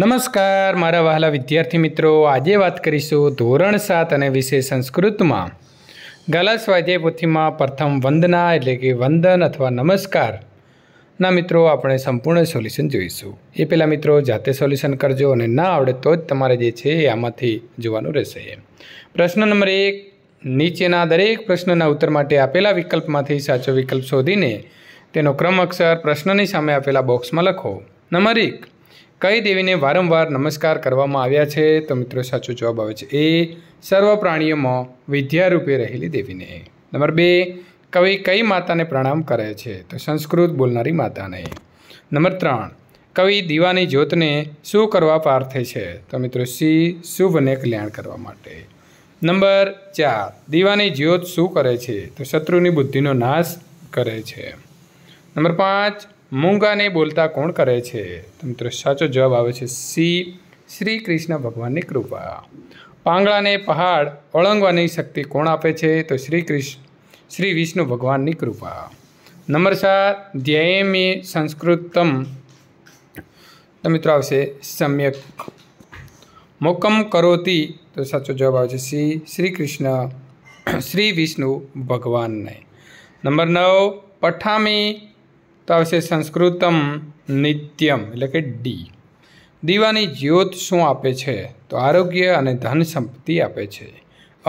નમસ્કાર મારા વહાલા વિદ્યાર્થી મિત્રો આજે વાત કરીશું ધોરણ સાત અને વિશે સંસ્કૃતમાં ગાલા સ્વાધ્યાય પોથીમાં પ્રથમ વંદના એટલે કે વંદન અથવા નમસ્કાર ના મિત્રો આપણે સંપૂર્ણ સોલ્યુશન જોઈશું એ પહેલાં મિત્રો જાતે સોલ્યુશન કરજો અને ના આવડે તો જ તમારે જે છે એ આમાંથી જોવાનું રહેશે પ્રશ્ન નંબર એક નીચેના દરેક પ્રશ્નના ઉત્તર માટે આપેલા વિકલ્પમાંથી સાચો વિકલ્પ શોધીને તેનો ક્રમ અક્ષર પ્રશ્નની સામે આપેલા બોક્સમાં લખો નંબર એક કઈ દેવીને વારંવાર નમસ્કાર કરવામાં આવ્યા છે તો મિત્રો સાચો જવાબ આવે છે એ સર્વ પ્રાણીઓમાં વિદ્યારૂપે રહેલી દેવીને નંબર બે કવિ કઈ માતાને પ્રણામ કરે છે તો સંસ્કૃત બોલનારી માતાને નંબર ત્રણ કવિ દીવાની જ્યોતને શું કરવા પાર્થે છે તો મિત્રો સી શુભને કલ્યાણ કરવા માટે નંબર ચાર દીવાની જ્યોત શું કરે છે તો શત્રુની બુદ્ધિનો નાશ કરે છે નંબર પાંચ મૂંગાને બોલતા કોણ કરે છે તો મિત્રો સાચો જવાબ આવે છે સી શ્રી કૃષ્ણ ભગવાનની કૃપા પાંગળાને પહાડ ઓળંગવાની શક્તિ કોણ આપે છે તો શ્રી કૃષ્ણ શ્રી વિષ્ણુ ભગવાનની કૃપા નંબર સાત ધ્યેયમે સંસ્કૃતમ તો મિત્રો આવશે સમ્યક મોકમ કરોતી તો સાચો જવાબ આવે છે શ્રી શ્રી કૃષ્ણ શ્રી વિષ્ણુ ભગવાનને નંબર નવ પઠામી તો આવશે સંસ્કૃતમ નિત્યમ એટલે કે ડી દીવાની જ્યોત શું આપે છે તો આરોગ્ય અને ધન સંપત્તિ આપે છે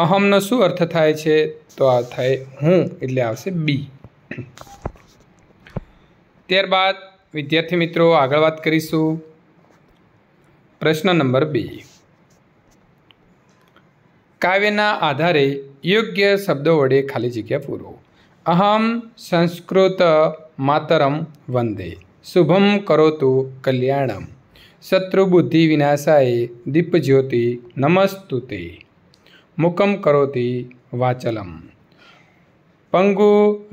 અહમનો શું અર્થ થાય છે તો આ થાય હું એટલે આવશે બી ત્યારબાદ વિદ્યાર્થી મિત્રો આગળ વાત કરીશું પ્રશ્ન નંબર બે કાવ્યના આધારે યોગ્ય શબ્દો વડે ખાલી જગ્યા પૂરો અહમ સંસ્કૃત માતરમ વંદે શુભમ કરોતુ કલ્યાણમ શત્રુબુદ્ધિ વિનાશાય દીપજ્યોતિ નમસ્તુતે મુકમ કરોતિ વાચલમ પંગુ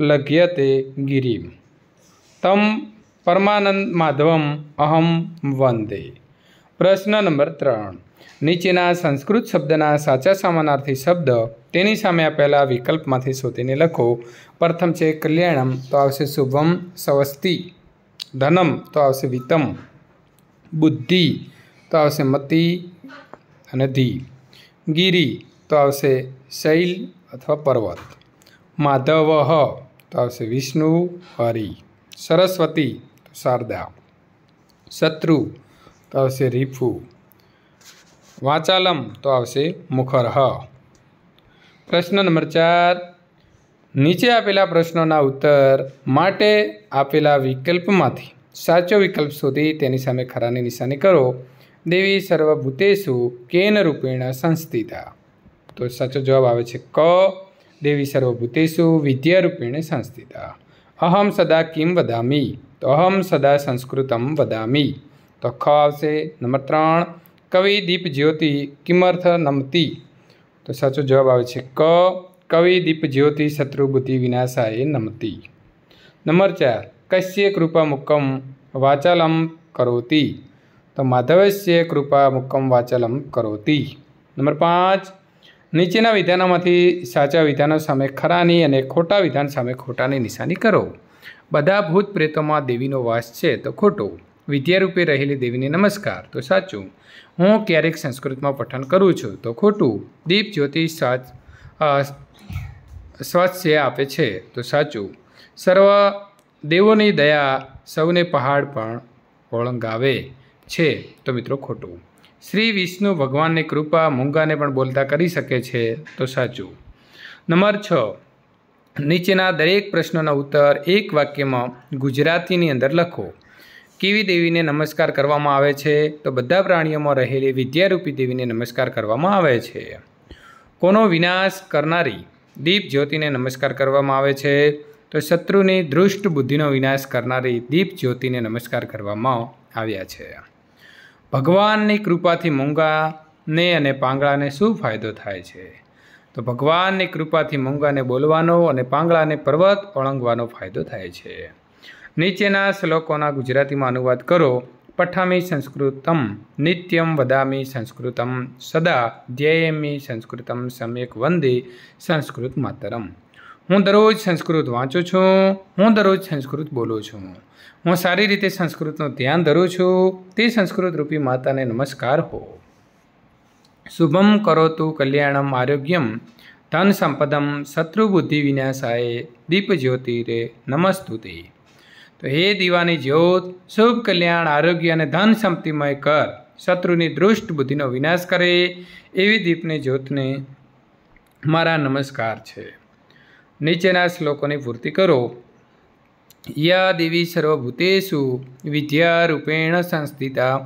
લઘ્યતે ગિરિમ તમ પરમાનંદ માધવમ અહમ વંદે પ્રશ્ન નંબર ત્રણ નીચેના સંસ્કૃત શબ્દના સાચા સમાનાર્થી શબ્દ તેની સામે આપેલા વિકલ્પમાંથી શોધીને લખો પ્રથમ છે કલ્યાણમ તો આવશે શુભમ સવસ્તિ ધનમ તો આવશે વિતમ બુદ્ધિ તો આવશે મતિ અને ધી ગિરી તો આવશે શૈલ અથવા પર્વત માધવ તો આવશે વિષ્ણુ હરિ સરસ્વતી તો શારદા શત્રુ તો આવશે રીફુ વાંચાલમ તો આવશે મુખરહ પ્રશ્ન નંબર ચાર નીચે આપેલા પ્રશ્નોના ઉત્તર માટે આપેલા વિકલ્પમાંથી સાચો વિકલ્પ શોધી તેની સામે ખરાની નિશાની કરો દેવી સર્વભૂતેશુ કેન રૂપેણ સંસ્થિતા તો સાચો જવાબ આવે છે ક દેવી સર્વભૂતેશુ વિદ્યારૂપેણે સંસ્થિતા અહમ સદા કિમ વદામી તો અહમ સદા સંસ્કૃતમ વદામી તો ખ આવશે નંબર ત્રણ કવિ દીપ જ્યોતિ કિમર્થ નમતી તો સાચો જવાબ આવે છે ક કવિ દીપ જ્યોતિ શત્રુ શત્રુબુદ્ધિ વિનાશાય નમતી નંબર ચાર કશ્ય કૃપા મુક્કમ વાચાલમ કરોતી તો માધવસ્ય કૃપા મુક્કમ વાચાલમ કરોતી નંબર પાંચ નીચેના વિધાનોમાંથી સાચા વિધાનો સામે ખરાની અને ખોટા વિધાન સામે ખોટાની નિશાની કરો બધા ભૂત પ્રેતોમાં દેવીનો વાસ છે તો ખોટો વિદ્યારૂપે રહેલી દેવીને નમસ્કાર તો સાચું હું ક્યારેક સંસ્કૃતમાં પઠન કરું છું તો ખોટું દીપ જ્યોતિ સ્વાસ્થ્ય આપે છે તો સાચું સર્વ દેવોની દયા સૌને પહાડ પણ ઓળંગાવે છે તો મિત્રો ખોટું શ્રી વિષ્ણુ ભગવાનની કૃપા મૂંગાને પણ બોલતા કરી શકે છે તો સાચું નંબર છ નીચેના દરેક પ્રશ્નોના ઉત્તર એક વાક્યમાં ગુજરાતીની અંદર લખો કેવી દેવીને નમસ્કાર કરવામાં આવે છે તો બધા પ્રાણીઓમાં રહેલી વિદ્યારૂપી દેવીને નમસ્કાર કરવામાં આવે છે કોનો વિનાશ કરનારી દીપ જ્યોતિને નમસ્કાર કરવામાં આવે છે તો શત્રુની દૃષ્ટ બુદ્ધિનો વિનાશ કરનારી દીપ જ્યોતિને નમસ્કાર કરવામાં આવ્યા છે ભગવાનની કૃપાથી મૂંગાને અને પાંગળાને શું ફાયદો થાય છે તો ભગવાનની કૃપાથી મૂંગાને બોલવાનો અને પાંગળાને પર્વત ઓળંગવાનો ફાયદો થાય છે નીચેના શ્લોકોના ગુજરાતીમાં અનુવાદ કરો પઠામી સંસ્કૃતમ નિત્યમ વદામી સંસ્કૃતમ સદા ધ્યેયમી સંસ્કૃતમ સમ્યક વંદે સંસ્કૃત માતરમ હું દરરોજ સંસ્કૃત વાંચું છું હું દરરોજ સંસ્કૃત બોલું છું હું સારી રીતે સંસ્કૃતનું ધ્યાન ધરું છું તે સંસ્કૃત રૂપી માતાને નમસ્કાર હો શુભમ કરો તું કલ્યાણમ આરોગ્યમ ધન સંપદમ શત્રુબુદ્ધિ વિનાશાય દીપ જ્યોતિરે નમસ્તુતે તો હે દીવાની જ્યોત શુભ કલ્યાણ આરોગ્ય અને ધન સંપત્તિમય કર શત્રુની દૃષ્ટ બુદ્ધિનો વિનાશ કરે એવી દીપની જ્યોતને મારા નમસ્કાર છે નીચેના શ્લોકોની પૂર્તિ કરો યા દેવી સર્વભૂતેષુ વિદ્યારૂપેણ સંસ્થિતા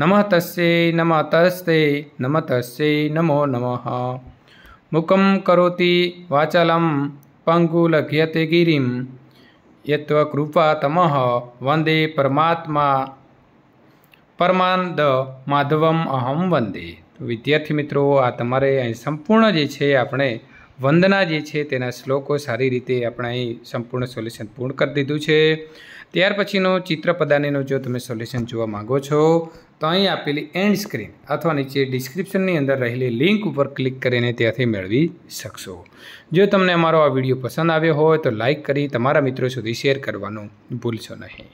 નમઃ તસ્યે નમઃ તસ્તે નમો નમઃ મુકમ કરોતિ વાચલમ લઘ્યતે ગિરિમ યત્વકૃપા તમઃ વંદે પરમાત્મા પરમાનંદ માધવમ અહમ વંદે વિદ્યાર્થી મિત્રો આ તમારે અહીં સંપૂર્ણ જે છે આપણે વંદના જે છે તેના શ્લોકો સારી રીતે આપણે અહીં સંપૂર્ણ સોલ્યુશન પૂર્ણ કરી દીધું છે ત્યાર પછીનો ચિત્રપદાનીનું જો તમે સોલ્યુશન જોવા માગો છો તો અહીં આપેલી એન્ડ સ્ક્રીન અથવા નીચે ડિસ્ક્રિપ્શનની અંદર રહેલી લિંક ઉપર ક્લિક કરીને ત્યાંથી મેળવી શકશો જો તમને અમારો આ વિડીયો પસંદ આવ્યો હોય તો લાઇક કરી તમારા મિત્રો સુધી શેર કરવાનું ભૂલશો નહીં